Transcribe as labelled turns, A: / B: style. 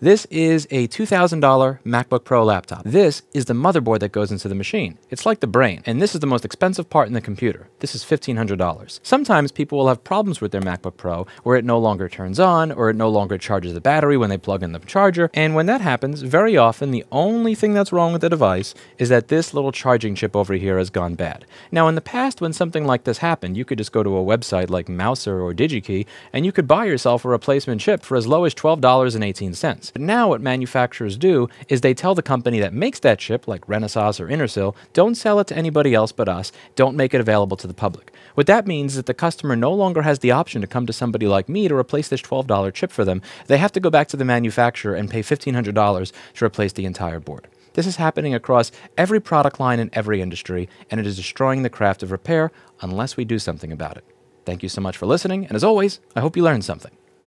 A: This is a $2,000 MacBook Pro laptop. This is the motherboard that goes into the machine. It's like the brain, and this is the most expensive part in the computer. This is $1,500. Sometimes people will have problems with their MacBook Pro where it no longer turns on or it no longer charges the battery when they plug in the charger. And when that happens, very often the only thing that's wrong with the device is that this little charging chip over here has gone bad. Now in the past, when something like this happened, you could just go to a website like Mouser or DigiKey and you could buy yourself a replacement chip for as low as $12.18 sense. But now what manufacturers do is they tell the company that makes that chip, like Renesas or Intersil, don't sell it to anybody else but us, don't make it available to the public. What that means is that the customer no longer has the option to come to somebody like me to replace this $12 chip for them. They have to go back to the manufacturer and pay $1,500 to replace the entire board. This is happening across every product line in every industry, and it is destroying the craft of repair unless we do something about it. Thank you so much for listening, and as always, I hope you learned something.